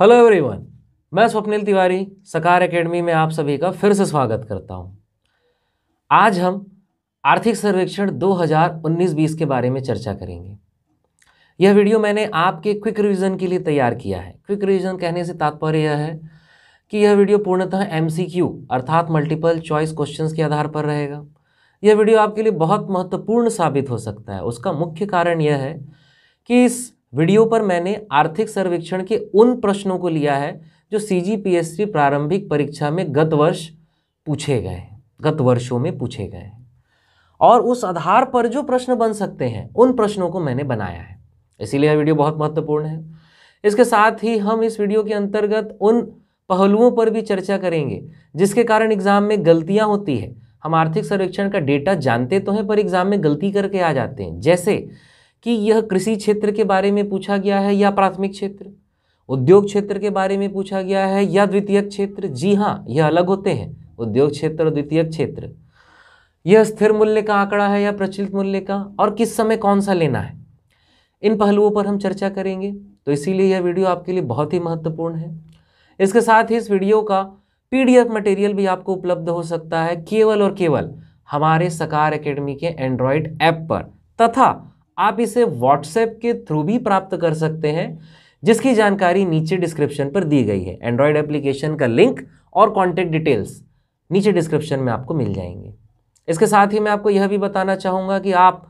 Hello everyone मैं स्वप्निल तिवारी सकार academy में आप सभी का फिर से स्वागत करता हूं। आज हम आर्थिक सर्वेक्षण 2019-20 के बारे में चर्चा करेंगे यह वीडियो मैंने आपके क्विक रिवीजन के लिए तैयार किया है क्विक रिवीजन कहने से तात्पर्य यह है कि यह वीडियो पूर्णतः एम अर्थात मल्टीपल चॉइस क्वेश्चन के आधार पर रहेगा यह वीडियो आपके लिए बहुत महत्वपूर्ण साबित हो सकता है उसका मुख्य कारण यह है कि इस वीडियो पर मैंने आर्थिक सर्वेक्षण के उन प्रश्नों को लिया है जो सी जी प्रारंभिक परीक्षा में गत वर्ष पूछे गए गत वर्षों में पूछे गए और उस आधार पर जो प्रश्न बन सकते हैं उन प्रश्नों को मैंने बनाया है इसीलिए यह वीडियो बहुत महत्वपूर्ण है इसके साथ ही हम इस वीडियो के अंतर्गत उन पहलुओं पर भी चर्चा करेंगे जिसके कारण एग्ज़ाम में गलतियाँ होती है हम आर्थिक सर्वेक्षण का डेटा जानते तो हैं पर एग्ज़ाम में गलती करके आ जाते हैं जैसे कि यह कृषि क्षेत्र के बारे में पूछा गया है या प्राथमिक क्षेत्र उद्योग क्षेत्र के बारे में पूछा गया है या द्वितीय क्षेत्र जी हाँ यह अलग होते हैं उद्योग क्षेत्र और द्वितीय क्षेत्र यह स्थिर मूल्य का आंकड़ा है या प्रचलित मूल्य का और किस समय कौन सा लेना है इन पहलुओं पर हम चर्चा करेंगे तो इसीलिए यह वीडियो आपके लिए बहुत ही महत्वपूर्ण है इसके साथ ही इस वीडियो का पीडीएफ मटेरियल भी आपको उपलब्ध हो सकता है केवल और केवल हमारे सकार अकेडमी के एंड्रॉयड ऐप पर तथा आप इसे व्हाट्सएप के थ्रू भी प्राप्त कर सकते हैं जिसकी जानकारी नीचे डिस्क्रिप्शन पर दी गई है एंड्रॉयड एप्लीकेशन का लिंक और कॉन्टैक्ट डिटेल्स नीचे डिस्क्रिप्शन में आपको मिल जाएंगे इसके साथ ही मैं आपको यह भी बताना चाहूँगा कि आप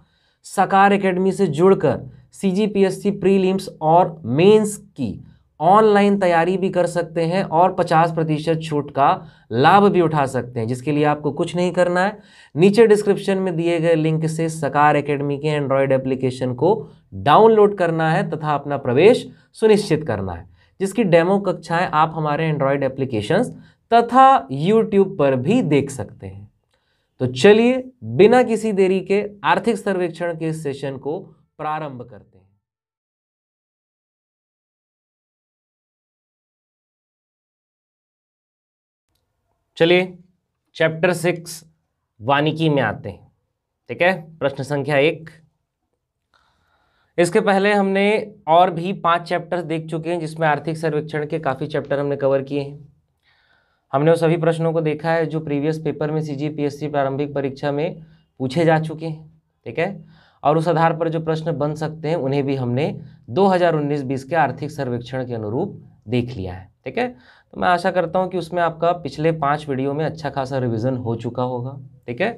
सकार एकेडमी से जुड़कर सी जी पी एस सी और मेन्स की ऑनलाइन तैयारी भी कर सकते हैं और 50 प्रतिशत छूट का लाभ भी उठा सकते हैं जिसके लिए आपको कुछ नहीं करना है नीचे डिस्क्रिप्शन में दिए गए लिंक से सकार एकेडमी के एंड्रॉयड एप्लीकेशन को डाउनलोड करना है तथा अपना प्रवेश सुनिश्चित करना है जिसकी डेमो कक्षाएं आप हमारे एंड्रॉयड एप्लीकेशंस तथा यूट्यूब पर भी देख सकते हैं तो चलिए बिना किसी देरी के आर्थिक सर्वेक्षण के सेशन को प्रारंभ करते हैं चलिए चैप्टर सिक्स वानिकी में आते हैं ठीक है प्रश्न संख्या एक इसके पहले हमने और भी पांच चैप्टर देख चुके हैं जिसमें आर्थिक सर्वेक्षण के काफ़ी चैप्टर हमने कवर किए हैं हमने वो सभी प्रश्नों को देखा है जो प्रीवियस पेपर में सीजीपीएससी प्रारंभिक परीक्षा में पूछे जा चुके हैं ठीक है और उस आधार पर जो प्रश्न बन सकते हैं उन्हें भी हमने 2019-20 के आर्थिक सर्वेक्षण के अनुरूप देख लिया है ठीक है तो मैं आशा करता हूँ कि उसमें आपका पिछले पाँच वीडियो में अच्छा खासा रिविज़न हो चुका होगा ठीक है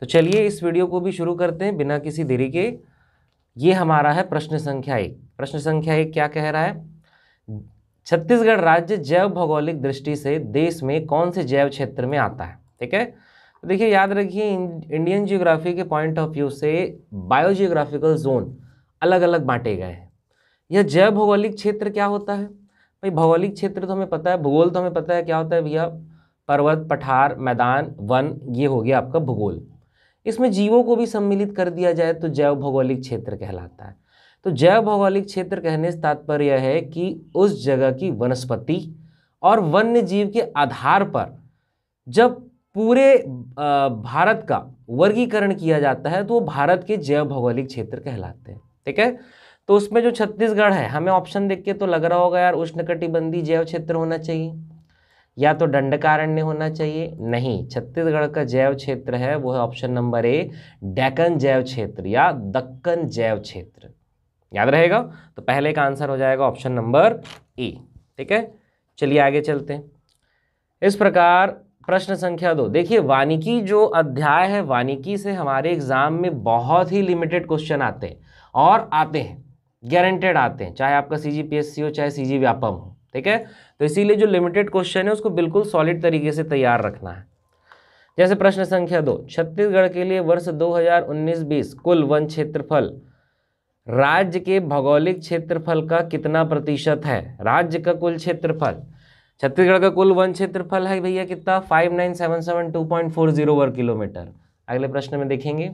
तो चलिए इस वीडियो को भी शुरू करते हैं बिना किसी देरी के ये हमारा है प्रश्न संख्या एक प्रश्न संख्या एक क्या कह रहा है छत्तीसगढ़ राज्य जैव भौगोलिक दृष्टि से देश में कौन से जैव क्षेत्र में आता है ठीक है तो देखिए याद रखिए इंडियन जियोग्राफी के पॉइंट ऑफ व्यू से बायोजियोग्राफिकल जोन अलग अलग बांटे गए हैं यह जैव भौगोलिक क्षेत्र क्या होता है भाई भौगोलिक क्षेत्र तो हमें पता है भूगोल तो हमें पता है क्या होता है भैया पर्वत पठार मैदान वन ये हो गया आपका भूगोल इसमें जीवों को भी सम्मिलित कर दिया जाए तो जैव भौगोलिक क्षेत्र कहलाता है तो जैव भौगोलिक क्षेत्र कहने से तात्पर्य है कि उस जगह की वनस्पति और वन्य जीव के आधार पर जब पूरे भारत का वर्गीकरण किया जाता है तो वो भारत के जैव भौगोलिक क्षेत्र कहलाते हैं ठीक है तो उसमें जो छत्तीसगढ़ है हमें ऑप्शन देख के तो लग रहा होगा यार उष्णकटिबंधी जैव क्षेत्र होना चाहिए या तो दंडकारण्य होना चाहिए नहीं छत्तीसगढ़ का जैव क्षेत्र है वो है ऑप्शन नंबर ए डेकन जैव क्षेत्र या दक्कन जैव क्षेत्र याद रहेगा तो पहले का आंसर हो जाएगा ऑप्शन नंबर ए ठीक है चलिए आगे चलते हैं इस प्रकार प्रश्न संख्या दो देखिए वानिकी जो अध्याय है वानिकी से हमारे एग्जाम में बहुत ही लिमिटेड क्वेश्चन आते हैं और आते हैं गारंटेड आते हैं चाहे आपका सी जी पी एस सी हो चाहे सी जी व्यापम हो ठीक है तो इसीलिए जो लिमिटेड क्वेश्चन है उसको बिल्कुल सॉलिड तरीके से तैयार रखना है जैसे प्रश्न संख्या दो छत्तीसगढ़ के लिए वर्ष 2019-20 कुल वन क्षेत्रफल राज्य के भौगोलिक क्षेत्रफल का कितना प्रतिशत है राज्य का कुल क्षेत्रफल छत्तीसगढ़ का कुल वन क्षेत्रफल है भैया कितना जीरो वर्ग किलोमीटर अगले प्रश्न में देखेंगे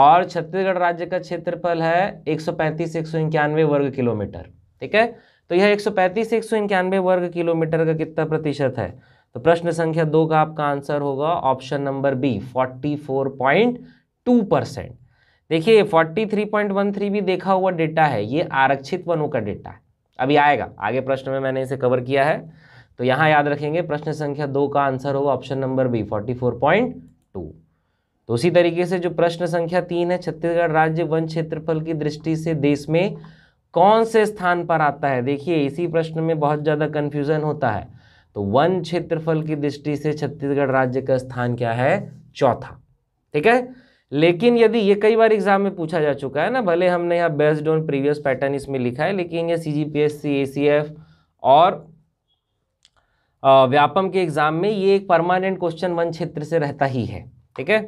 और छत्तीसगढ़ राज्य का क्षेत्रफल है एक सौ पैंतीस एक सौ इक्यानवे वर्ग किलोमीटर ठीक है तो यह एक सौ पैंतीस एक सौ इक्यानवे वर्ग किलोमीटर का कितना प्रतिशत है तो प्रश्न संख्या दो का आपका आंसर होगा option number B forty four point two percent देखिए forty three point one three भी देखा हुआ डेटा है ये आरक्षित वनों का डेटा है अभी आएगा आगे प्रश्न में मैंने इसे कवर किया है तो यहाँ याद रखेंगे प्रश्न संख्या दो का आंसर होगा option number B forty four point two तो उसी तरीके से जो प्रश्न संख्या तीन है छत्तीसगढ़ राज्य वन क्षेत्रफल की दृष्टि से देश में कौन से स्थान पर आता है देखिए इसी प्रश्न में बहुत ज़्यादा कन्फ्यूज़न होता है तो वन क्षेत्रफल की दृष्टि से छत्तीसगढ़ राज्य का स्थान क्या है चौथा ठीक है लेकिन यदि ये कई बार एग्जाम में पूछा जा चुका है ना भले हमने यहाँ बेस्ड ऑन प्रीवियस पैटर्न इसमें लिखा है लेकिन ये C G P S C A C F और व्यापम के एग्जाम में ये एक परमानेंट क्वेश्चन वन क्षेत्र से रहता ही है ठीक है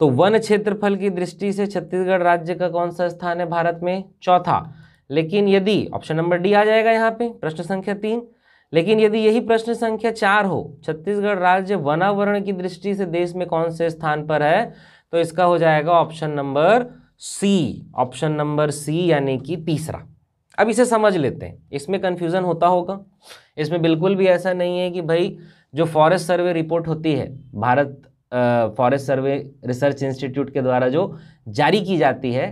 तो वन क्षेत्रफल की दृष्टि से छत्तीसगढ़ राज्य का कौन सा स्थान है भारत में चौथा लेकिन यदि ऑप्शन नंबर डी आ जाएगा यहाँ पे प्रश्न संख्या तीन लेकिन यदि यही प्रश्न संख्या चार हो छत्तीसगढ़ राज्य वनावरण की दृष्टि से देश में कौन से स्थान पर है तो इसका हो जाएगा option number C option number C यानी कि तीसरा अब इसे समझ लेते हैं इसमें कन्फ्यूज़न होता होगा इसमें बिल्कुल भी ऐसा नहीं है कि भाई जो फॉरेस्ट सर्वे रिपोर्ट होती है Bharat forest survey research institute के द्वारा जो जारी की जाती है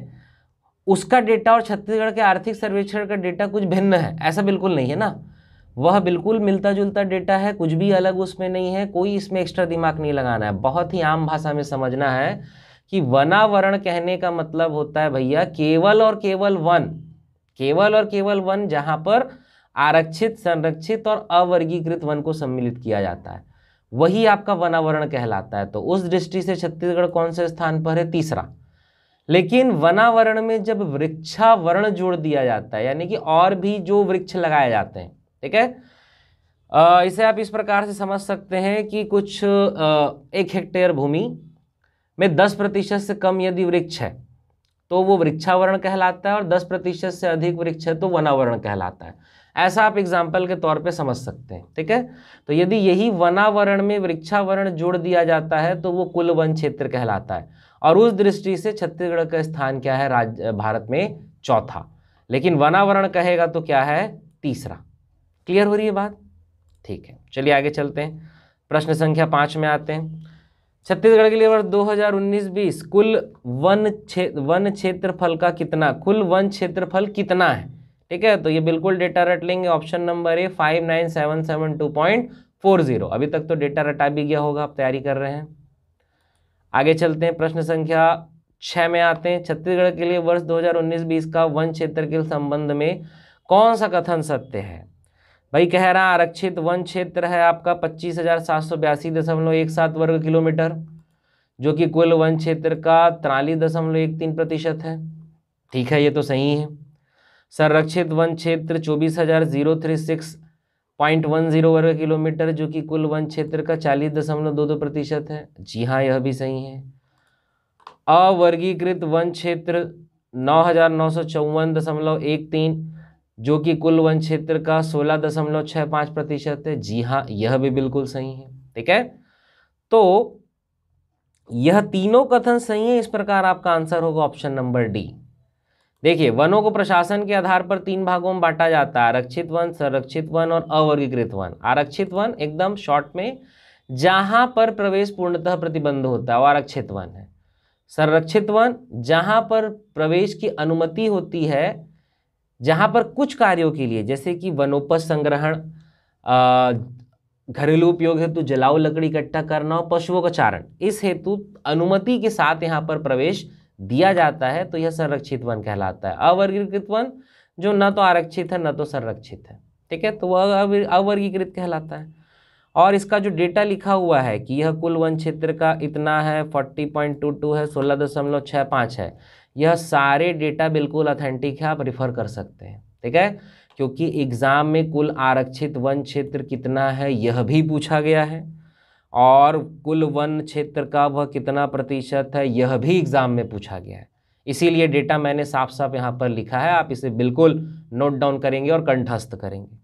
उसका डेटा और छत्तीसगढ़ के आर्थिक सर्वेक्षण का डेटा कुछ भिन्न है ऐसा बिल्कुल नहीं है ना वह बिल्कुल मिलता जुलता डेटा है कुछ भी अलग उसमें नहीं है कोई इसमें एक्स्ट्रा दिमाग नहीं लगाना है बहुत ही आम भाषा में समझना है कि वनावरण कहने का मतलब होता है भैया केवल और केवल वन केवल और केवल वन जहाँ पर आरक्षित संरक्षित और अवर्गीकृत वन को सम्मिलित किया जाता है वही हम्म। आपका वनावरण कहलाता है तो उस दृष्टि से छत्तीसगढ़ कौन से स्थान पर है तीसरा लेकिन वनावरण में जब वृक्षावरण जोड़ दिया जाता है यानी कि और भी जो वृक्ष लगाए जाते हैं ठीक है इसे आप इस प्रकार से समझ सकते हैं कि कुछ एक हेक्टेयर भूमि में दस प्रतिशत से कम यदि वृक्ष है तो वो वृक्षावरण कहलाता है और दस प्रतिशत से अधिक वृक्ष है तो वनावरण कहलाता है ऐसा आप एग्जाम्पल के तौर पे समझ सकते हैं ठीक है तो यदि यही वनावरण में वृक्षावरण जोड़ दिया जाता है तो वो कुल वन क्षेत्र कहलाता है और उस दृष्टि से छत्तीसगढ़ का स्थान क्या है राज्य भारत में चौथा लेकिन वनावरण कहेगा तो क्या है तीसरा क्लियर हो रही है बात ठीक है चलिए आगे चलते हैं प्रश्न संख्या पाँच में आते हैं छत्तीसगढ़ के लिए वर्ष 2019-20 कुल वन क्षेत्र वन क्षेत्रफल का कितना कुल वन क्षेत्रफल कितना है ठीक है तो ये बिल्कुल डेटा रट लेंगे option number A five nine seven seven two point four zero अभी तक तो डेटा रटा भी गया होगा आप तैयारी कर रहे हैं आगे चलते हैं प्रश्न संख्या छः में आते हैं छत्तीसगढ़ के लिए वर्ष 2019-20 का वन क्षेत्र के संबंध में कौन सा कथन सत्य है भाई कह रहा आरक्षित वन क्षेत्र है आपका पच्चीस हजार सात सौ बयासी दशमलव एक सात वर्ग किलोमीटर जो कि कुल वन क्षेत्र का तिरालीस दशमलव एक तीन प्रतिशत है ठीक है ये तो सही है संरक्षित वन क्षेत्र चौबीस हजार zero three six point one zero वर्ग किलोमीटर जो कि कुल वन क्षेत्र का चालीस दशमलव दो दो प्रतिशत है जी हाँ यह भी सही है अवर्गीकृत वन क्षेत्र नौ हजार नौ सौ चौवन दशमलव एक तीन जो कि कुल वन क्षेत्र का सोलह दशमलव छः पाँच प्रतिशत है जी हाँ यह भी बिल्कुल सही है ठीक है तो यह तीनों कथन सही है इस प्रकार आपका आंसर होगा ऑप्शन नंबर डी देखिए वनों को प्रशासन के आधार पर तीन भागों में बांटा जाता है आरक्षित वन संरक्षित वन और अवर्गीकृत वन आरक्षित वन एकदम शॉर्ट में जहाँ पर प्रवेश पूर्णतः प्रतिबंध होता है वो आरक्षित वन है संरक्षित वन जहाँ पर प्रवेश की अनुमति होती है जहाँ पर कुछ कार्यों के लिए जैसे कि वनोपज संग्रहण घरेलू उपयोग हेतु जलाऊ लकड़ी इकट्ठा करना और पशुओं का चारण इस हेतु अनुमति के साथ यहाँ पर प्रवेश दिया जाता है तो यह संरक्षित वन कहलाता है अवर्गीकृत वन जो न तो आरक्षित है न तो संरक्षित है ठीक है तो वह अवर्गीकृत कहलाता है और इसका जो डेटा लिखा हुआ है कि यह कुल वन क्षेत्र का इतना है फोर्टी पॉइंट टू टू है सोलह दशमलव छः पाँच है यह सारे डेटा बिल्कुल ऑथेंटिक है आप रिफ़र कर सकते हैं ठीक है क्योंकि एग्ज़ाम में कुल आरक्षित वन क्षेत्र कितना है यह भी पूछा गया है और कुल वन क्षेत्र का वह कितना प्रतिशत है यह भी एग्ज़ाम में पूछा गया है इसीलिए डेटा मैंने साफ साफ यहाँ पर लिखा है आप इसे बिल्कुल नोट डाउन करेंगे और कंठस्थ करेंगे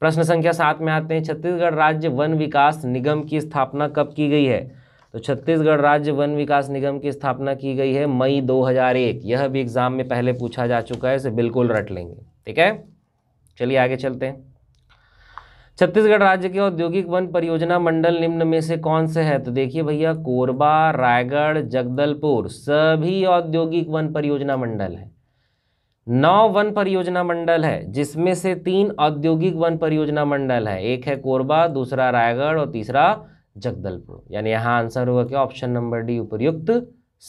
प्रश्न संख्या सात में आते हैं छत्तीसगढ़ राज्य वन विकास निगम की स्थापना कब की गई है तो छत्तीसगढ़ राज्य वन विकास निगम की स्थापना की गई है मई 2001 यह भी एग्ज़ाम में पहले पूछा जा चुका है इसे बिल्कुल रट लेंगे ठीक है चलिए आगे चलते हैं छत्तीसगढ़ राज्य के औद्योगिक वन परियोजना मंडल निम्न में से कौन से है तो देखिए भैया कोरबा रायगढ़ जगदलपुर सभी औद्योगिक वन परियोजना मंडल है नौ वन परियोजना मंडल है जिसमें से तीन औद्योगिक वन परियोजना मंडल है एक है कोरबा दूसरा रायगढ़ और तीसरा जगदलपुर यानी यहां आंसर होगा क्या ऑप्शन नंबर डी उपयुक्त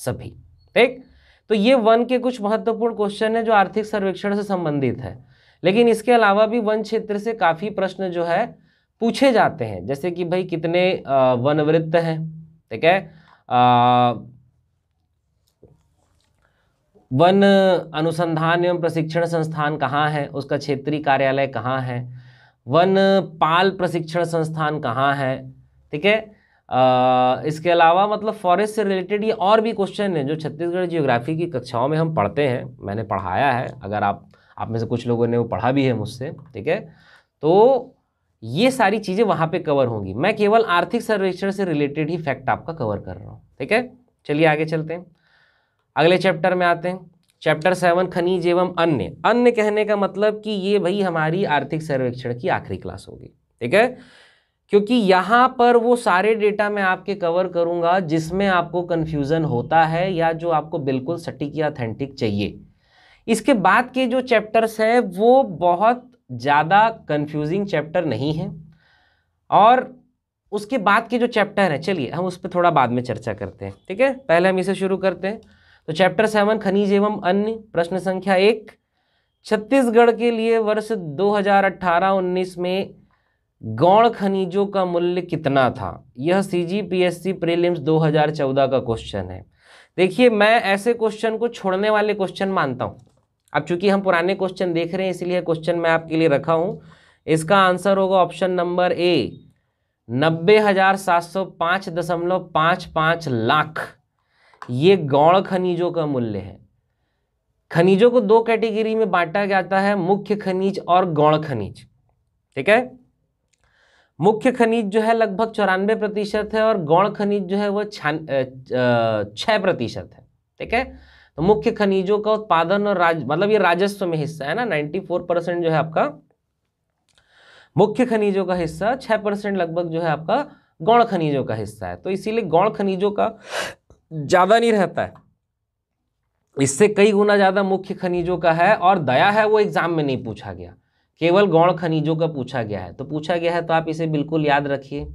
सभी ठीक तो ये वन के कुछ महत्वपूर्ण क्वेश्चन है जो आर्थिक सर्वेक्षण से संबंधित है लेकिन इसके अलावा भी वन क्षेत्र से काफ़ी प्रश्न जो है पूछे जाते हैं जैसे कि भाई कितने वन वृत्त हैं ठीक है वन अनुसंधान एवं प्रशिक्षण संस्थान कहाँ है उसका क्षेत्रीय कार्यालय कहाँ है वन पाल प्रशिक्षण संस्थान कहाँ है ठीक है इसके अलावा मतलब फॉरेस्ट से रिलेटेड ये और भी क्वेश्चन हैं जो छत्तीसगढ़ जियोग्राफी की कक्षाओं में हम पढ़ते हैं मैंने पढ़ाया है अगर आप आप में से कुछ लोगों ने वो पढ़ा भी है मुझसे ठीक है तो ये सारी चीज़ें वहाँ पे कवर होंगी मैं केवल आर्थिक सर्वेक्षण से रिलेटेड ही फैक्ट आपका कवर कर रहा हूँ ठीक है चलिए आगे चलते हैं अगले चैप्टर में आते हैं चैप्टर सेवन खनिज एवं अन्य अन्य कहने का मतलब कि ये भाई हमारी आर्थिक सर्वेक्षण की आखिरी क्लास होगी ठीक है क्योंकि यहाँ पर वो सारे डेटा मैं आपके कवर करूँगा जिसमें आपको कन्फ्यूज़न होता है या जो आपको बिल्कुल सटीक या अथेंटिक चाहिए इसके बाद के जो चैप्टर्स है वो बहुत ज़्यादा कंफ्यूजिंग चैप्टर नहीं है और उसके बाद के जो चैप्टर हैं चलिए हम उस पर थोड़ा बाद में चर्चा करते हैं ठीक है पहले हम इसे शुरू करते हैं तो चैप्टर सेवन खनिज एवं अन्य प्रश्न संख्या एक छत्तीसगढ़ के लिए वर्ष 2018-19 में गौण खनिजों का मूल्य कितना था यह C G P S C prelims 2014 का क्वेश्चन है देखिए मैं ऐसे क्वेश्चन को छोड़ने वाले क्वेश्चन मानता हूँ अब चूंकि हम पुराने क्वेश्चन देख रहे हैं इसलिए क्वेश्चन मैं आपके लिए रखा हूँ इसका आंसर होगा ऑप्शन नंबर ए नब्बे हजार सात सौ पाँच दशमलव पाँच पाँच लाख ये गौण खनिजों का मूल्य है खनिजों को दो कैटेगरी में बांटा जाता है मुख्य खनिज और गौण खनिज ठीक है मुख्य खनिज जो है लगभग चौरानवे प्रतिशत है और गौण खनिज जो है वह छान छः प्रतिशत है ठीक है तो मुख्य खनिजों का उत्पादन और राज मतलब ये राजस्व में हिस्सा है ना 94 परसेंट जो है आपका मुख्य खनिजों का हिस्सा 6 परसेंट लगभग जो है आपका गौण खनिजों का हिस्सा है तो इसीलिए गौण खनिजों का ज़्यादा नहीं रहता है इससे कई गुना ज़्यादा मुख्य खनिजों का है और दया है वो एग्जाम में नहीं पूछा गया केवल गौण खनिजों का पूछा गया है तो पूछा गया है तो आप इसे बिल्कुल याद रखिए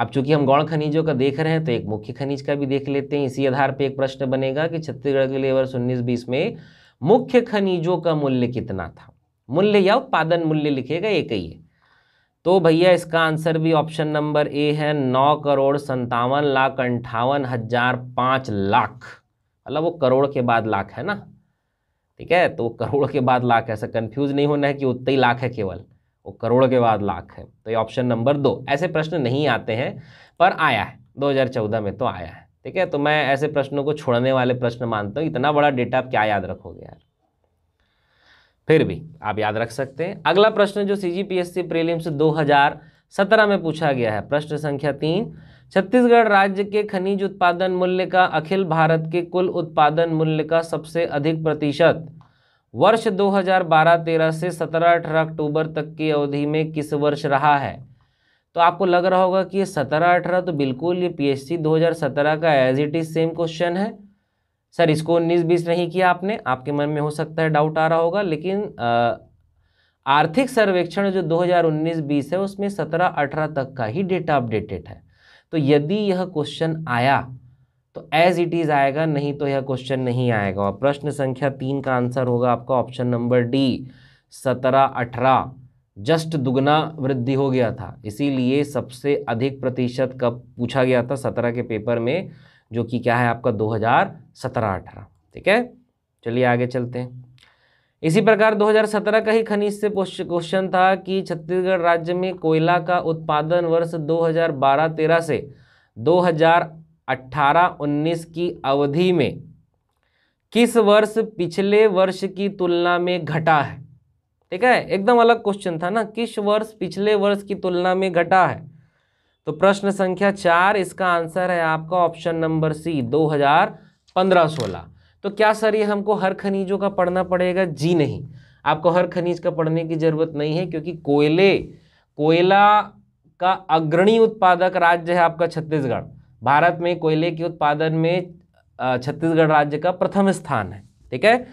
अब चूंकि हम गौण खनिजों का देख रहे हैं तो एक मुख्य खनिज का भी देख लेते हैं इसी आधार पर एक प्रश्न बनेगा कि छत्तीसगढ़ के लिए वर्ष उन्नीस बीस में मुख्य खनिजों का मूल्य कितना था मूल्य या उत्पादन मूल्य लिखेगा एक ही है तो भैया इसका आंसर भी ऑप्शन नंबर ए है नौ करोड़ संतावन लाख अंठावन हजार पाँच लाख मतलब वो करोड़ के बाद लाख है ना ठीक है तो करोड़ के बाद लाख ऐसा कंफ्यूज नहीं होना है कि उतना ही लाख है केवल वो करोड़ के बाद लाख है तो ये ऑप्शन नंबर दो ऐसे प्रश्न नहीं आते हैं पर आया है 2014 में तो आया है ठीक है तो मैं ऐसे प्रश्नों को छोड़ने वाले प्रश्न मानता हूँ इतना बड़ा डेटा आप क्या याद रखोगे यार फिर भी आप याद रख सकते हैं अगला प्रश्न जो C G P S C prelims दो हजार सत्रह में पूछा गया है प्रश्न संख्या तीन छत्तीसगढ़ राज्य के खनिज उत्पादन मूल्य का अखिल भारत के कुल उत्पादन मूल्य का सबसे अधिक प्रतिशत वर्ष 2012-13 से 17-18 अक्टूबर तक की अवधि में किस वर्ष रहा है तो आपको लग रहा होगा कि ये 17-18 तो बिल्कुल ये पीएससी 2017 का as it is same question है सर इसको उन्नीस बीस नहीं किया आपने आपके मन में हो सकता है डाउट आ रहा होगा लेकिन आर्थिक सर्वेक्षण जो 2019-20 है उसमें 17-18 तक का ही डेटा अपडेटेड है तो यदि यह क्वेश्चन आया तो एज इट इज़ आएगा नहीं तो यह क्वेश्चन नहीं आएगा और प्रश्न संख्या तीन का आंसर होगा आपका ऑप्शन नंबर डी सत्रह अठारह जस्ट दुगना वृद्धि हो गया था इसीलिए सबसे अधिक प्रतिशत कब पूछा गया था सत्रह के पेपर में जो कि क्या है आपका दो हज़ार सत्रह अठारह ठीक है चलिए आगे चलते हैं इसी प्रकार 2017 का ही खनिज से क्वेश्चन था कि छत्तीसगढ़ राज्य में कोयला का उत्पादन वर्ष 2012-13 से अट्ठारह उन्नीस की अवधि में किस वर्ष पिछले वर्ष की तुलना में घटा है ठीक है एकदम अलग क्वेश्चन था ना किस वर्ष पिछले वर्ष की तुलना में घटा है तो प्रश्न संख्या चार इसका आंसर है आपका ऑप्शन नंबर सी दो हजार पंद्रह सोलह तो क्या सर ये हमको हर खनिजों का पढ़ना पड़ेगा जी नहीं आपको हर खनिज का पढ़ने की ज़रूरत नहीं है क्योंकि कोयले कोयला का अग्रणी उत्पादक राज्य है आपका छत्तीसगढ़ भारत में कोयले के उत्पादन में छत्तीसगढ़ राज्य का प्रथम स्थान है ठीक है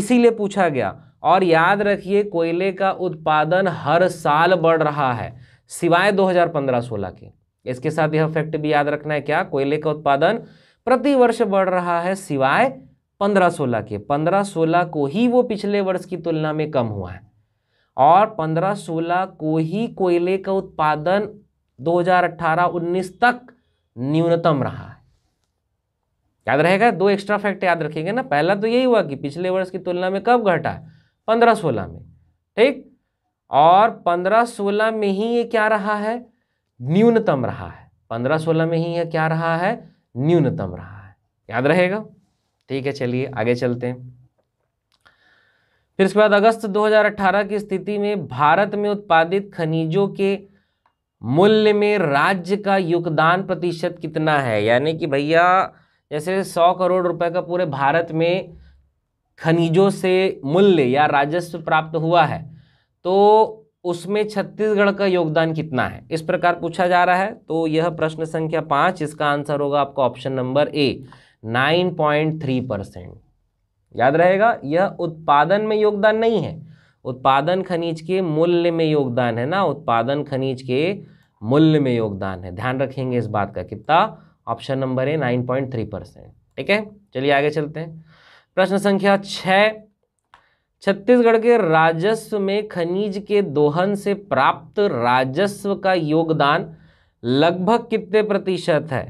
इसीलिए पूछा गया और याद रखिए कोयले का उत्पादन हर साल बढ़ रहा है सिवाय 2015-16 के इसके साथ यह फैक्ट भी याद रखना है क्या कोयले का उत्पादन प्रति वर्ष बढ़ रहा है सिवाय 15-16 के 15-16 को ही वो पिछले वर्ष की तुलना में कम हुआ है और 15-16 को ही कोयले का उत्पादन 2018-19 तक न्यूनतम रहा है याद रहेगा दो एक्स्ट्रा फैक्ट याद रखेंगे ना पहला तो यही हुआ कि पिछले वर्ष की तुलना में कब घटा पंद्रह सोलह में ठीक और पंद्रह सोलह में ही ये क्या रहा है न्यूनतम रहा है पंद्रह सोलह में ही ये क्या रहा है न्यूनतम रहा है याद रहेगा ठीक है चलिए आगे चलते हैं फिर इसके बाद अगस्त 2018 की स्थिति में भारत में उत्पादित खनिजों के मूल्य में राज्य का योगदान प्रतिशत कितना है यानी कि भैया जैसे सौ करोड़ रुपए का पूरे भारत में खनिजों से मूल्य या राजस्व प्राप्त हुआ है तो उसमें छत्तीसगढ़ का योगदान कितना है इस प्रकार पूछा जा रहा है तो यह प्रश्न संख्या पाँच इसका आंसर होगा आपका option number A nine point three percent याद रहेगा यह उत्पादन में योगदान नहीं है उत्पादन खनिज के मूल्य में योगदान है ना उत्पादन खनिज के मूल्य में योगदान है ध्यान रखेंगे इस बात का कितना ऑप्शन नंबर है नाइन पॉइंट थ्री परसेंट ठीक है चलिए आगे चलते हैं प्रश्न संख्या छ छत्तीसगढ़ के राजस्व में खनिज के दोहन से प्राप्त राजस्व का योगदान लगभग कितने प्रतिशत है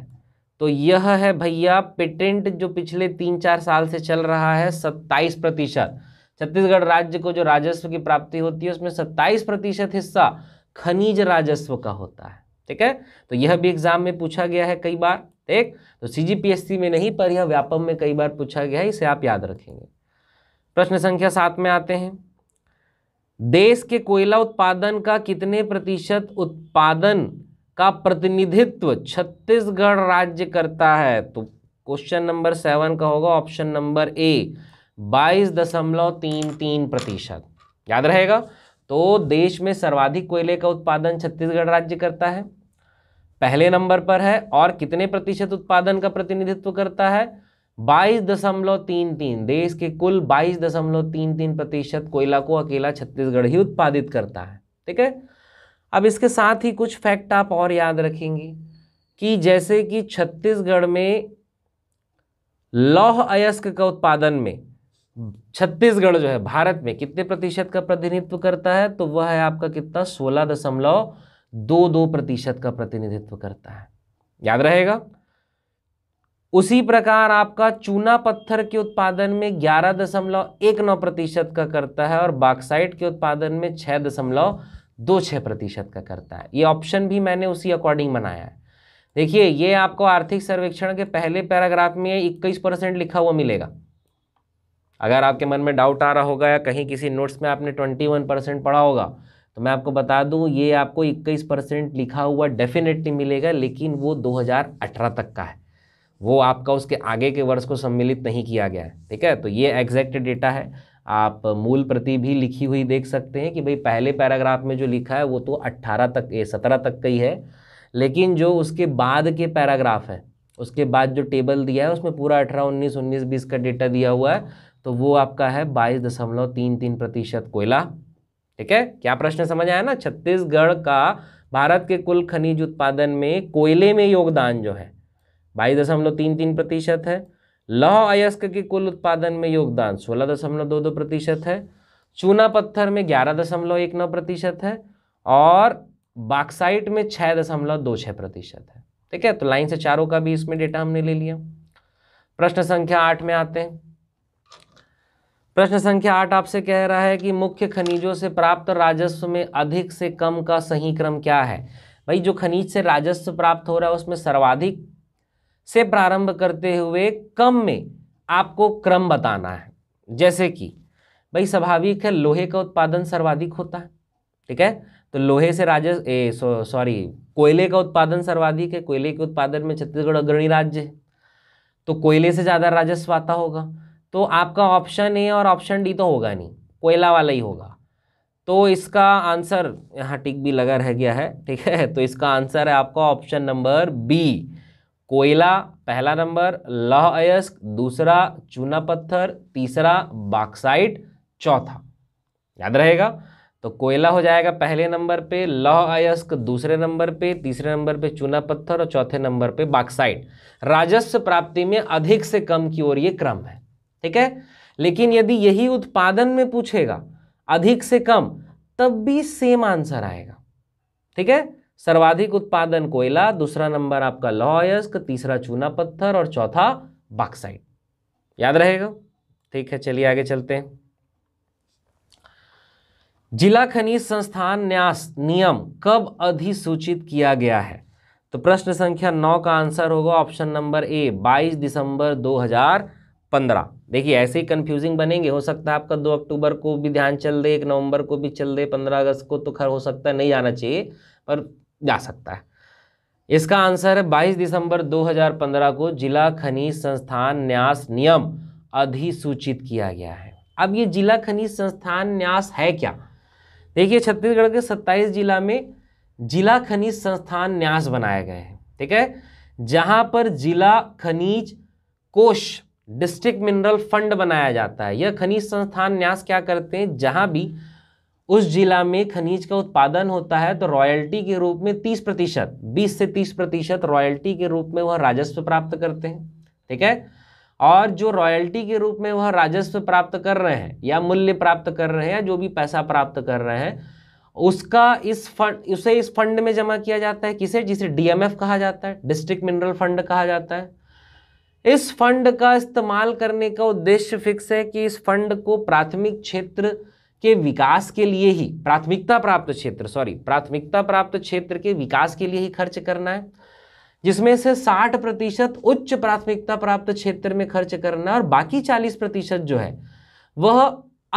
तो यह है भैया पेटेंट जो पिछले तीन चार साल से चल रहा है सत्ताईस प्रतिशत छत्तीसगढ़ राज्य को जो राजस्व की प्राप्ति होती है उसमें सत्ताईस प्रतिशत हिस्सा खनिज राजस्व का होता है ठीक है तो यह भी एग्जाम में पूछा गया है कई बार ठीक तो सीजीपीएससी में नहीं पर यह व्यापम में कई बार पूछा गया है इसे आप याद रखेंगे प्रश्न संख्या सात में आते हैं देश के कोयला उत्पादन का कितने प्रतिशत उत्पादन का प्रतिनिधित्व छत्तीसगढ़ राज्य करता है तो क्वेश्चन नंबर सेवन का होगा ऑप्शन नंबर ए बाईस दशमलव तीन तीन प्रतिशत याद रहेगा तो देश में सर्वाधिक कोयले का उत्पादन छत्तीसगढ़ राज्य करता है पहले नंबर पर है और कितने प्रतिशत उत्पादन का प्रतिनिधित्व करता है बाईस दशमलव तीन तीन देश के कुल बाईस दशमलव तीन तीन प्रतिशत कोयला को अकेला छत्तीसगढ़ ही उत्पादित करता है ठीक है अब इसके साथ ही कुछ फैक्ट आप और याद रखेंगे कि जैसे कि छत्तीसगढ़ में लौह अयस्क का उत्पादन में छत्तीसगढ़ जो है भारत में कितने प्रतिशत का प्रतिनिधित्व करता है तो वह है आपका कितना सोलह दशमलव दो दो प्रतिशत का प्रतिनिधित्व करता है याद रहेगा उसी प्रकार आपका चूना पत्थर के उत्पादन में ग्यारह दशमलव एक नौ प्रतिशत का करता है और बाक्साइट के उत्पादन में छः दशमलव दो छः प्रतिशत का करता है ये ऑप्शन भी मैंने उसी अकॉर्डिंग बनाया है देखिए ये आपको आर्थिक सर्वेक्षण के पहले पैराग्राफ में इक्कीस परसेंट लिखा हुआ मिलेगा अगर आपके मन में डाउट आ रहा होगा या कहीं किसी नोट्स में आपने ट्वेंटी वन परसेंट पढ़ा होगा तो मैं आपको बता दूं ये आपको इक्कीस परसेंट लिखा हुआ डेफिनेटली मिलेगा लेकिन वो 2018 तक का है वो आपका उसके आगे के वर्ष को सम्मिलित नहीं किया गया है ठीक है तो ये एग्जैक्ट डेटा है आप मूल प्रति भी लिखी हुई देख सकते हैं कि भाई पहले पैराग्राफ में जो लिखा है वो तो अट्ठारह तक सत्रह तक का ही है लेकिन जो उसके बाद के पैराग्राफ है उसके बाद जो टेबल दिया है उसमें पूरा अठारह उन्नीस उन्नीस बीस का डेटा दिया हुआ है तो वो आपका है बाईस दशमलव तीन तीन प्रतिशत कोयला ठीक है क्या प्रश्न समझ आया ना छत्तीसगढ़ का भारत के कुल खनिज उत्पादन में कोयले में योगदान जो है बाईस दशमलव तीन तीन प्रतिशत है लौह अयस्क के कुल उत्पादन में योगदान सोलह दशमलव दो दो प्रतिशत है चूना पत्थर में ग्यारह दशमलव एक नौ प्रतिशत है और बाक्साइट में छः दशमलव दो छः प्रतिशत है ठीक है तो लाइन से चारों का भी इसमें डेटा हमने ले लिया प्रश्न संख्या आठ में आते हैं प्रश्न संख्या आठ आपसे कह रहा है कि मुख्य खनिजों से प्राप्त राजस्व में अधिक से कम का सही क्रम क्या है भाई जो खनिज से राजस्व प्राप्त हो रहा है उसमें सर्वाधिक से प्रारंभ करते हुए कम में आपको क्रम बताना है जैसे कि भाई स्वाभाविक है लोहे का उत्पादन सर्वाधिक होता है ठीक है तो लोहे से राजस्व ए सॉरी कोयले का उत्पादन सर्वाधिक है कोयले के उत्पादन में छत्तीसगढ़ अग्रणी राज्य है तो कोयले से ज़्यादा राजस्व आता होगा तो आपका ऑप्शन ए और ऑप्शन डी तो होगा नहीं कोयला वाला ही होगा तो इसका आंसर यहाँ टिक भी लगा रह गया है ठीक है तो इसका आंसर है आपका ऑप्शन नंबर बी कोयला पहला नंबर लह अयस्क दूसरा चूना पत्थर तीसरा बाक्साइट चौथा याद रहेगा तो कोयला हो जाएगा पहले नंबर पे लौह अयस्क दूसरे नंबर पे तीसरे नंबर पे चूना पत्थर और चौथे नंबर पे बाक्साइड राजस्व प्राप्ति में अधिक से कम की ओर ये क्रम है ठीक है लेकिन यदि यही उत्पादन में पूछेगा अधिक से कम तब भी सेम आंसर आएगा ठीक है सर्वाधिक उत्पादन कोयला दूसरा नंबर आपका लौह अयस्क तीसरा चूना पत्थर और चौथा बाक्साइड याद रहेगा ठीक है चलिए आगे चलते हैं जिला खनिज संस्थान न्यास नियम कब अधिसूचित किया गया है तो प्रश्न संख्या नौ का आंसर होगा ऑप्शन नंबर ए 22 दिसंबर 2015 देखिए ऐसे ही कंफ्यूजिंग बनेंगे हो सकता है आपका 2 अक्टूबर को भी ध्यान चल दे एक नवंबर को भी चल दे 15 अगस्त को तो खर हो सकता है नहीं आना चाहिए पर जा सकता है इसका आंसर है बाईस दिसंबर 2015 को जिला खनिज संस्थान न्यास नियम अधिसूचित किया गया है अब ये जिला खनिज संस्थान न्यास है क्या देखिए छत्तीसगढ़ के 27 जिला में जिला खनिज संस्थान न्यास बनाए गए हैं ठीक है जहां पर जिला खनिज कोष डिस्ट्रिक्ट मिनरल फंड बनाया जाता है यह खनिज संस्थान न्यास क्या करते हैं जहां भी उस जिला में खनिज का उत्पादन होता है तो रॉयल्टी के रूप में 30 प्रतिशत बीस से 30 प्रतिशत रॉयल्टी के रूप में वह राजस्व प्राप्त करते हैं ठीक है और जो रॉयल्टी के रूप में वह राजस्व प्राप्त कर रहे हैं या मूल्य प्राप्त कर रहे हैं या जो भी पैसा प्राप्त कर रहे हैं उसका इस फंड उसे इस फंड में जमा किया जाता है किसे जिसे डीएमएफ कहा जाता है डिस्ट्रिक्ट मिनरल फंड कहा जाता है इस फंड का इस्तेमाल करने का उद्देश्य फिक्स है कि इस फंड को प्राथमिक क्षेत्र के विकास के लिए ही प्राथमिकता प्राप्त क्षेत्र सॉरी प्राथमिकता प्राप्त क्षेत्र के विकास के लिए ही खर्च करना है जिसमें से 60 प्रतिशत उच्च प्राथमिकता प्राप्त क्षेत्र में खर्च करना और बाकी 40 प्रतिशत जो है वह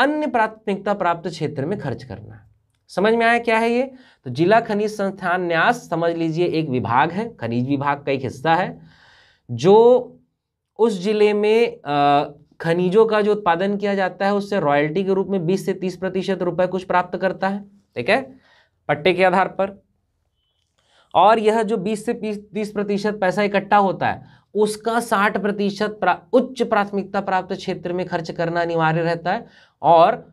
अन्य प्राथमिकता प्राप्त क्षेत्र में खर्च करना समझ में आया क्या है ये तो जिला खनिज संस्थान न्यास समझ लीजिए एक विभाग है खनिज विभाग का एक हिस्सा है जो उस जिले में खनिजों का जो उत्पादन किया जाता है उससे रॉयल्टी के रूप में 20 से 30 प्रतिशत रुपए कुछ प्राप्त करता है ठीक है पट्टे के आधार पर और यह जो 20 से 30 प्रतिशत पैसा इकट्ठा होता है उसका 60 प्रतिशत प्रा, उच्च प्राथमिकता प्राप्त क्षेत्र में खर्च करना अनिवार्य रहता है और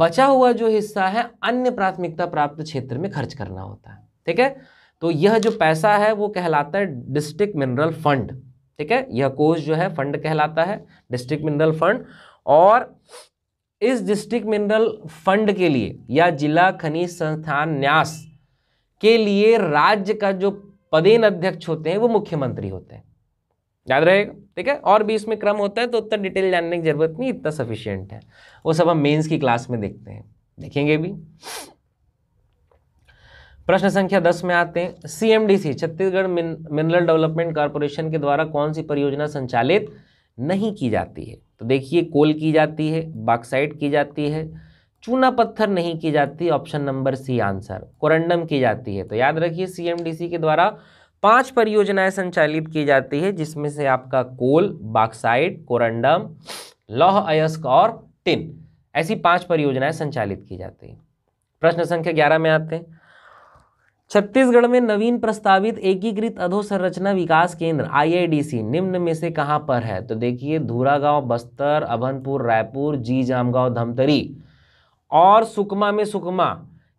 बचा हुआ जो हिस्सा है अन्य प्राथमिकता प्राप्त क्षेत्र में खर्च करना होता है ठीक है तो यह जो पैसा है वो कहलाता है डिस्ट्रिक्ट मिनरल फंड ठीक है यह कोष जो है फंड कहलाता है डिस्ट्रिक्ट मिनरल फंड और इस डिस्ट्रिक्ट मिनरल फंड के लिए या जिला खनिज संस्थान न्यास के लिए राज्य का जो पदेन अध्यक्ष होते हैं वो मुख्यमंत्री होते हैं याद रहेगा ठीक है और भी इसमें क्रम होता है तो उतना डिटेल जानने की जरूरत नहीं इतना सफिशियंट है वो सब हम मेंस की क्लास में देखते हैं देखेंगे भी प्रश्न संख्या दस में आते हैं CMDC Chhattisgarh mineral development corporation के द्वारा कौन सी परियोजना संचालित नहीं की जाती है तो देखिए कोल की जाती है बाक्साइड की जाती है चूना पत्थर नहीं की जाती option number C answer corundum की जाती है तो याद रखिए सीएमडीसी के द्वारा पांच परियोजनाएं संचालित की जाती है जिसमें से आपका कोल बाक्साइड कोरंडम लौह अयस्क और टिन ऐसी पांच परियोजनाएं संचालित की जाती है प्रश्न संख्या ग्यारह में आते हैं छत्तीसगढ़ में नवीन प्रस्तावित एकीकृत अधोसंरचना विकास केंद्र आईआईडीसी निम्न में से कहाँ पर है तो देखिए धूरागांव बस्तर अभनपुर रायपुर जी जामगांव धमतरी और सुकमा में सुकमा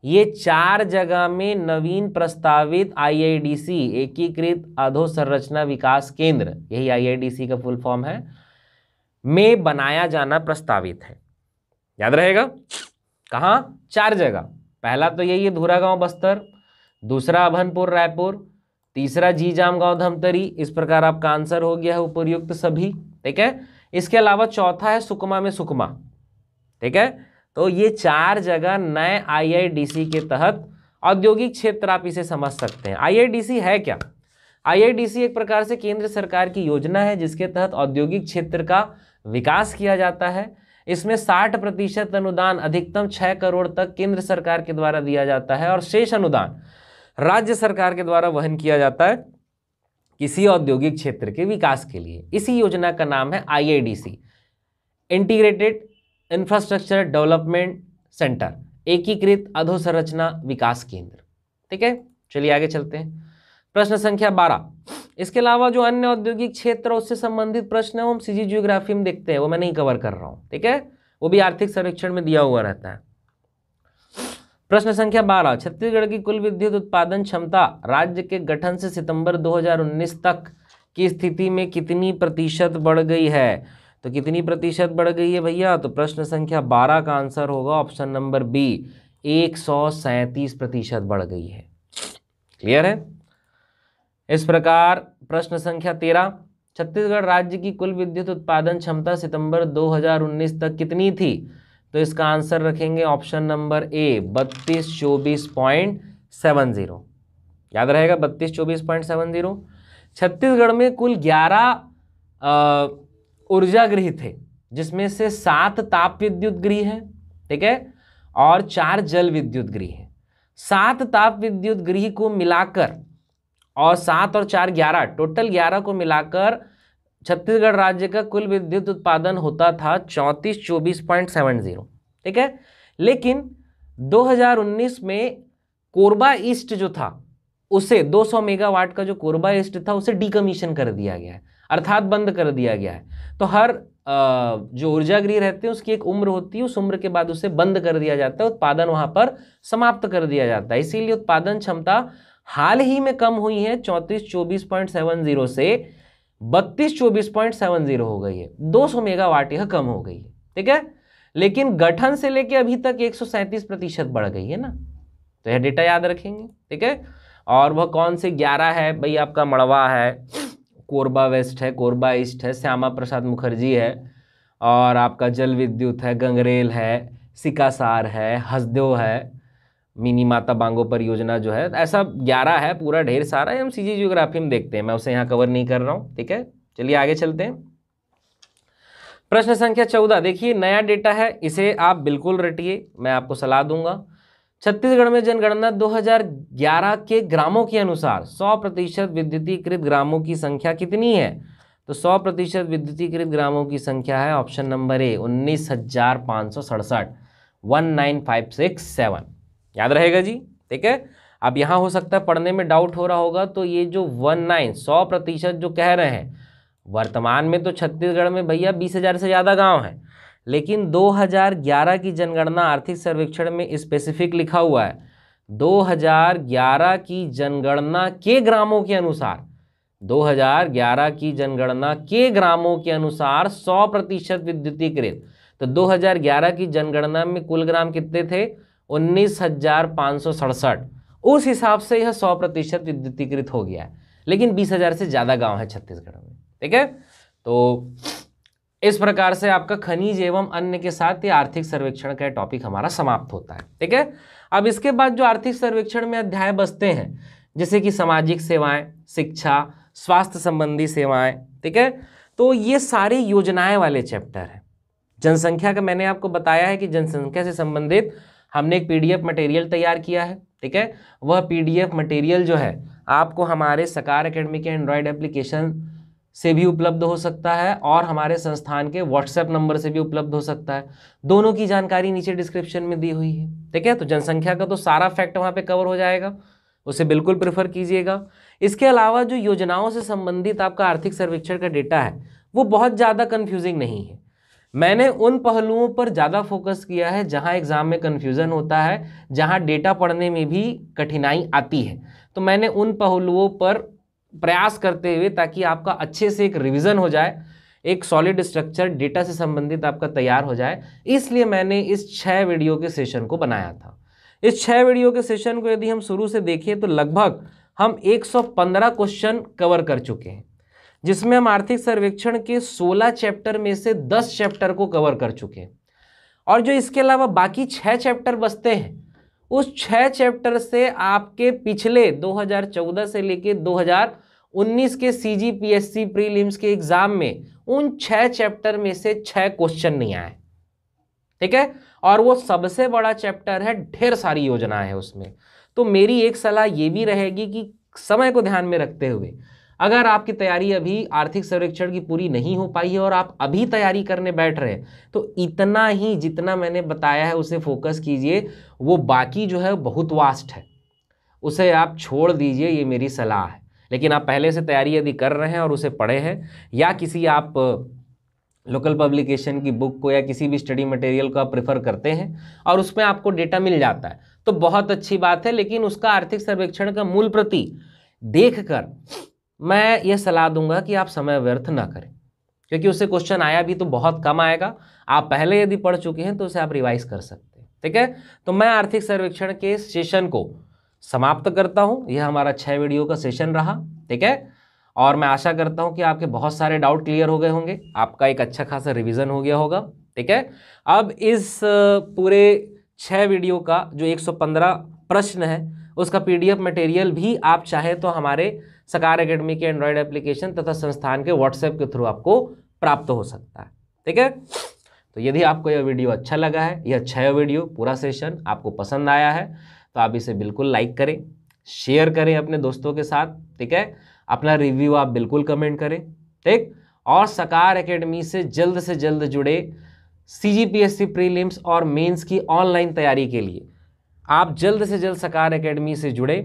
ये चार जगह में नवीन प्रस्तावित आईआईडीसी एकीकृत अधोसंरचना विकास केंद्र यही आईआईडीसी का फुल फॉर्म है में बनाया जाना प्रस्तावित है याद रहेगा कहाँ चार जगह पहला तो यही है धूरा गांव बस्तर दूसरा अभनपुर रायपुर तीसरा जी जाम गांव धमतरी इस प्रकार आपका आंसर हो गया है उपरयुक्त सभी ठीक है इसके अलावा चौथा है सुकमा में सुकमा ठीक है तो ये चार जगह नए आईआईडीसी के तहत औद्योगिक क्षेत्र आप इसे समझ सकते हैं आईआईडीसी है क्या आईआईडीसी एक प्रकार से केंद्र सरकार की योजना है जिसके तहत औद्योगिक क्षेत्र का विकास किया जाता है इसमें 60 प्रतिशत अनुदान अधिकतम 6 करोड़ तक केंद्र सरकार के द्वारा दिया जाता है और शेष अनुदान राज्य सरकार के द्वारा वहन किया जाता है किसी औद्योगिक क्षेत्र के विकास के लिए इसी योजना का नाम है IIDC integrated infrastructure development centre एकीकृत अधोसंरचना विकास केंद्र ठीक है चलिए आगे चलते हैं प्रश्न संख्या बारह इसके अलावा जो अन्य औद्योगिक क्षेत्र उससे संबंधित प्रश्न है वो हम सीजी जियोग्राफी में देखते हैं वो मैं नहीं कवर कर रहा हूं ठीक है वो भी आर्थिक सर्वेक्षण में दिया हुआ रहता है प्रश्न संख्या बारह छत्तीसगढ़ की कुल विद्युत उत्पादन क्षमता राज्य के गठन से सितंबर 2019 तक की स्थिति में कितनी प्रतिशत बढ़ गई है तो कितनी प्रतिशत बढ़ गई है भैया तो प्रश्न संख्या बारह का आंसर होगा ऑप्शन नंबर बी एक सौ सैंतीस प्रतिशत बढ़ गई है क्लियर है इस प्रकार प्रश्न संख्या तेरह छत्तीसगढ़ राज्य की कुल विद्युत उत्पादन क्षमता सितंबर 2019 तक कितनी थी तो इसका आंसर रखेंगे ऑप्शन नंबर ए बत्तीस चौबीस पॉइंट सेवन ज़ीरो याद रहेगा बत्तीस चौबीस पॉइंट सेवन ज़ीरो छत्तीसगढ़ में कुल ग्यारह ऊर्जा गृह थे जिसमें से सात ताप विद्युत गृह है ठीक है और चार जल विद्युत गृह है सात ताप विद्युत गृह को मिलाकर और सात और चार ग्यारह टोटल ग्यारह को मिलाकर छत्तीसगढ़ राज्य का कुल विद्युत उत्पादन होता था चौंतीस चौबीस पॉइंट सेवन जीरो ठीक है लेकिन 2019 में कोरबा ईस्ट जो था उसे 200 मेगावाट का जो कोरबा ईस्ट था उसे डीकमीशन कर दिया गया है अर्थात बंद कर दिया गया है तो हर जो ऊर्जा गृह रहते हैं उसकी एक उम्र होती है उस उम्र के बाद उसे बंद कर दिया जाता है उत्पादन वहाँ पर समाप्त कर दिया जाता है इसीलिए उत्पादन क्षमता हाल ही में कम हुई है चौंतीस चौबीस पॉइंट सेवन जीरो से बत्तीस चौबीस पॉइंट सेवन जीरो हो गई है दो सौ मेगावाट यह कम हो गई है ठीक है लेकिन गठन से लेके अभी तक एक सौ सैंतीस प्रतिशत बढ़ गई है ना तो यह डेटा याद रखेंगे ठीक है और वह कौन से ग्यारह है भाई आपका मड़वा है कोरबा वेस्ट है कोरबा ईस्ट है श्यामा प्रसाद मुखर्जी है और आपका जल विद्युत है गंगरेल है सिकासार है हसदेव है मिनी माता बांगो परियोजना जो है ऐसा ग्यारह है पूरा ढेर सारा है हम सीजी जियोग्राफी में देखते हैं मैं उसे यहाँ कवर नहीं कर रहा हूँ ठीक है चलिए आगे चलते हैं प्रश्न संख्या चौदह देखिए नया डेटा है इसे आप बिल्कुल रटिए मैं आपको सलाह दूंगा छत्तीसगढ़ में जनगणना 2011 के ग्रामों के अनुसार 100 प्रतिशत विद्युतीकृत ग्रामों की संख्या कितनी है तो 100 प्रतिशत विद्युतीकृत ग्रामों की संख्या है ऑप्शन नंबर ए उन्नीस हजार पाँच सौ सड़सठ one nine five six seven याद रहेगा जी ठीक है अब यहाँ हो सकता है पढ़ने में डाउट हो रहा होगा तो ये जो वन नाइन सौ प्रतिशत जो कह रहे हैं वर्तमान में तो छत्तीसगढ़ में भैया बीस हज़ार से ज़्यादा गांव हैं लेकिन 2011 की जनगणना आर्थिक सर्वेक्षण में स्पेसिफिक लिखा हुआ है 2011 की जनगणना के ग्रामों के अनुसार 2011 की जनगणना के ग्रामों के अनुसार 100 प्रतिशत विद्युतीकृत तो 2011 की जनगणना में कुल ग्राम कितने थे उन्नीस उस हिसाब से यह 100 प्रतिशत विद्युतीकृत हो गया है लेकिन 20,000 से ज़्यादा गांव है छत्तीसगढ़ में ठीक है तो इस प्रकार से आपका खनिज एवं अन्य के साथ ये आर्थिक सर्वेक्षण का टॉपिक हमारा समाप्त होता है ठीक है अब इसके बाद जो आर्थिक सर्वेक्षण में अध्याय बसते हैं जैसे कि सामाजिक सेवाएं शिक्षा स्वास्थ्य संबंधी सेवाएं ठीक है तो ये सारी योजनाएं वाले चैप्टर हैं जनसंख्या का मैंने आपको बताया है कि जनसंख्या से संबंधित हमने एक पीडीएफ मटेरियल तैयार किया है ठीक है वह पीडीएफ मटेरियल जो है आपको हमारे सकार अकेडमी के एंड्रॉयड एप्लीकेशन से भी उपलब्ध हो सकता है और हमारे संस्थान के व्हाट्सएप नंबर से भी उपलब्ध हो सकता है दोनों की जानकारी नीचे डिस्क्रिप्शन में दी हुई है ठीक है तो जनसंख्या का तो सारा फैक्ट वहाँ पे कवर हो जाएगा उसे बिल्कुल प्रेफर कीजिएगा इसके अलावा जो योजनाओं से संबंधित आपका आर्थिक सर्वेक्षण का डेटा है वो बहुत ज़्यादा कन्फ्यूजिंग नहीं है मैंने उन पहलुओं पर ज़्यादा फोकस किया है जहाँ एग्ज़ाम में कन्फ्यूज़न होता है जहाँ डेटा पढ़ने में भी कठिनाई आती है तो मैंने उन पहलुओं पर प्रयास करते हुए ताकि आपका अच्छे से एक रिविज़न हो जाए एक सॉलिड स्ट्रक्चर डेटा से संबंधित आपका तैयार हो जाए इसलिए मैंने इस छः वीडियो के सेशन को बनाया था इस छः वीडियो के सेशन को यदि हम शुरू से देखें तो लगभग हम 115 क्वेश्चन कवर कर चुके हैं जिसमें हम आर्थिक सर्वेक्षण के 16 चैप्टर में से 10 चैप्टर को कवर कर चुके हैं और जो इसके अलावा बाकी छः चैप्टर बचते हैं उस छः चैप्टर से आपके पिछले 2014 से लेके 2019 के C G P S C prelims के एग्ज़ाम में उन छः चैप्टर में से छः क्वेश्चन नहीं आए ठीक है और वो सबसे बड़ा चैप्टर है ढेर सारी योजना है उसमें तो मेरी एक सलाह ये भी रहेगी कि समय को ध्यान में रखते हुए अगर आपकी तैयारी अभी आर्थिक सर्वेक्षण की पूरी नहीं हो पाई है और आप अभी तैयारी करने बैठ रहे हैं तो इतना ही जितना मैंने बताया है उसे फोकस कीजिए वो बाकी जो है बहुत वास्ट है उसे आप छोड़ दीजिए ये मेरी सलाह है लेकिन आप पहले से तैयारी यदि कर रहे हैं और उसे पढ़े हैं या किसी आप लोकल पब्लिकेशन की बुक को या किसी भी स्टडी मटेरियल को आप प्रेफर करते हैं और उसमें आपको डेटा मिल जाता है तो बहुत अच्छी बात है लेकिन उसका आर्थिक सर्वेक्षण का मूल प्रति देख कर मैं ये सलाह दूंगा कि आप समय व्यर्थ ना करें क्योंकि उससे क्वेश्चन आया भी तो बहुत कम आएगा आप पहले यदि पढ़ चुके हैं तो उसे आप रिवाइज कर सकते हैं ठीक है तो मैं आर्थिक सर्वेक्षण के सेशन को समाप्त करता हूँ यह हमारा छः वीडियो का सेशन रहा ठीक है और मैं आशा करता हूँ कि आपके बहुत सारे डाउट क्लियर हो गए होंगे आपका एक अच्छा खासा रिविज़न हो गया होगा ठीक है अब इस पूरे छः वीडियो का जो एक प्रश्न है उसका पीडीएफ मटेरियल भी आप चाहें तो हमारे सकार अकेडमी के एंड्रॉयड एप्लीकेशन तथा संस्थान के व्हाट्सएप के थ्रू आपको प्राप्त हो सकता है ठीक है तो यदि आपको यह वीडियो अच्छा लगा है यह छः अच्छा वीडियो पूरा सेशन आपको पसंद आया है तो आप इसे बिल्कुल लाइक करें शेयर करें अपने दोस्तों के साथ ठीक है अपना रिव्यू आप बिल्कुल कमेंट करें ठीक और सकार एकेडमी से जल्द से जल्द जुड़े C G P S C prelims और मेंस की ऑनलाइन तैयारी के लिए आप जल्द से जल्द सकार एकेडमी से जुड़ें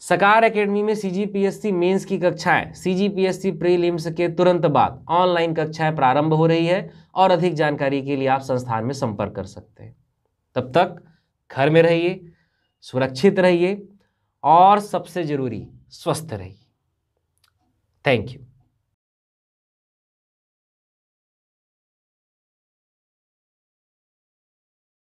सकार एकेडमी में सीजीपीएससी मेंस की कक्षाएं सीजीपीएससी प्रीलिम्स के तुरंत बाद ऑनलाइन कक्षाएं प्रारंभ हो रही है और अधिक जानकारी के लिए आप संस्थान में संपर्क कर सकते हैं तब तक घर में रहिए सुरक्षित रहिए और सबसे जरूरी स्वस्थ रहिए थैंक यू